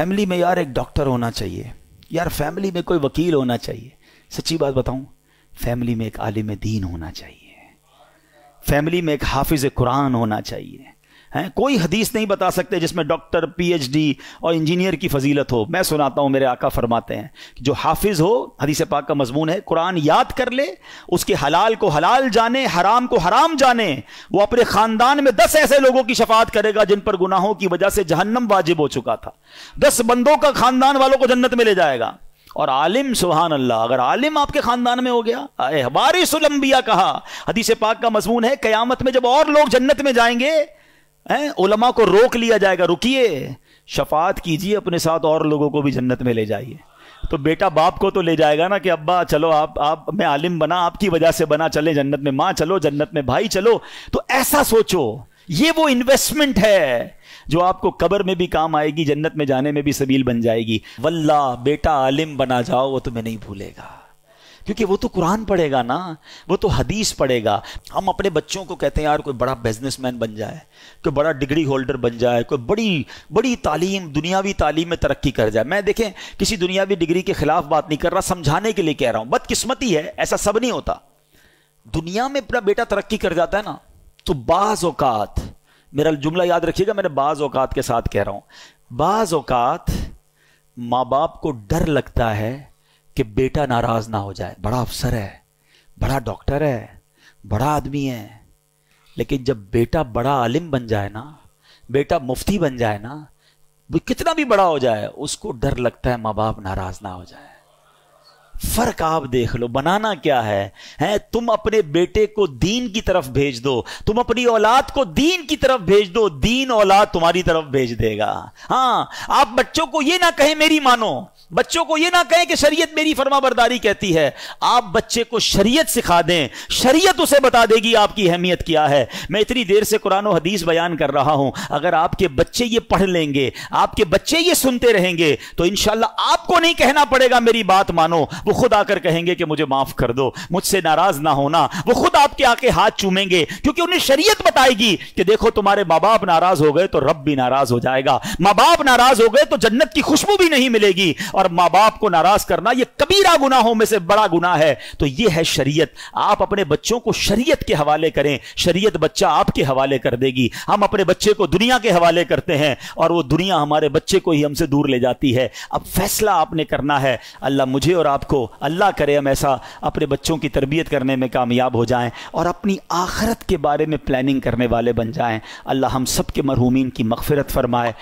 family में यार एक डॉक्टर होना चाहिए यार फैमिली में कोई वकील होना चाहिए सच्ची बात बताऊं फैमिली में एक आलिम दीन होना चाहिए फैमिली में एक हाफिज कुरान होना चाहिए हैं कोई हदीस नहीं बता सकते जिसमें डॉक्टर पीएचडी और इंजीनियर की फजीलत हो मैं सुनाता हूं मेरे आका फरमाते हैं कि जो हाफिज़ हो हदीस पाक का मजमून है कुरान याद कर ले उसके हलाल को हलाल जाने हराम को हराम जाने वो अपने ख़ानदान में दस ऐसे लोगों की शफात करेगा जिन पर गुनाहों की वजह से जहन्नम वाजिब हो चुका था दस बंदों का ख़ानदान वालों को जन्नत में ले जाएगा और आलिम सुबहान अल्लाह अगर आलिम आपके खानदान में हो गया सुलंबिया कहा हदीस पाक का मजमून है कयामत में जब और लोग जन्नत में जाएंगे हैं उलमा को रोक लिया जाएगा रुकिए शफात कीजिए अपने साथ और लोगों को भी जन्नत में ले जाइए तो बेटा बाप को तो ले जाएगा ना कि अब्बा चलो आप आप मैं आलिम बना आपकी वजह से बना चले जन्नत में माँ चलो जन्नत में भाई चलो तो ऐसा सोचो ये वो इन्वेस्टमेंट है जो आपको कबर में भी काम आएगी जन्नत में जाने में भी सबील बन जाएगी वल्ला बेटा आलिम बना जाओ वो तुम्हें नहीं भूलेगा क्योंकि वो तो कुरान पढ़ेगा ना वो तो हदीस पढ़ेगा हम अपने बच्चों को कहते हैं यार कोई बड़ा बिजनेसमैन बन जाए कोई बड़ा डिग्री होल्डर बन जाए कोई बड़ी बड़ी तालीम दुनियावी तालीम में तरक्की कर जाए मैं देखें किसी दुनियावी डिग्री के खिलाफ बात नहीं कर रहा समझाने के लिए कह रहा हूं बदकिस्मती है ऐसा सब नहीं होता दुनिया में अपना बेटा तरक्की कर जाता है ना तो बाज़ औकात मेरा जुमला याद रखिएगा मैंने बाज़ औकात के साथ कह रहा हूं बाज़ औकात माँ बाप को डर लगता है कि बेटा नाराज ना हो जाए बड़ा अफसर है बड़ा डॉक्टर है बड़ा आदमी है लेकिन जब बेटा बड़ा आलिम बन जाए ना बेटा मुफ्ती बन जाए ना वो कितना भी बड़ा हो जाए उसको डर लगता है माँ बाप नाराज ना हो जाए फर्क आप देख लो बनाना क्या है हैं तुम अपने बेटे को दीन की तरफ भेज दो तुम अपनी औलाद को दीन की तरफ भेज दो दीन औलाद तुम्हारी तरफ भेज देगा हाँ आप बच्चों को यह ना कहें मेरी मानो बच्चों को यह ना कहें कि शरीयत मेरी फर्मा बरदारी कहती है आप बच्चे को शरीयत सिखा दें शरीयत उसे बता देगी आपकी अहमियत क्या है मैं इतनी देर से कुरान और हदीस बयान कर रहा हूं अगर आपके बच्चे ये पढ़ लेंगे आपके बच्चे ये सुनते रहेंगे तो इनशाला आपको नहीं कहना पड़ेगा मेरी बात मानो वो खुद आकर कहेंगे कि मुझे माफ कर दो मुझसे नाराज ना होना वो खुद आपके आके हाथ चूमेंगे क्योंकि उन्हें शरीयत बताएगी कि देखो तुम्हारे माँ बाप नाराज हो गए तो रब भी नाराज हो जाएगा माँ बाप नाराज हो गए तो जन्नत की खुशबू भी नहीं मिलेगी और माँ बाप को नाराज करना यह कबीरा गुनाहों में से बड़ा गुना है तो यह है शरीयत आप अपने बच्चों को शरीयत के हवाले करें शरीयत बच्चा आपके हवाले कर देगी हम अपने बच्चे को दुनिया के हवाले करते हैं और वो दुनिया हमारे बच्चे को ही हमसे दूर ले जाती है अब फैसला आपने करना है अल्लाह मुझे और आपको अल्लाह करे हम ऐसा अपने बच्चों की तरबियत करने में कामयाब हो जाएं और अपनी आखरत के बारे में प्लानिंग करने वाले बन जाएं अल्लाह हम सब के मरहूमिन की मगफरत फरमाए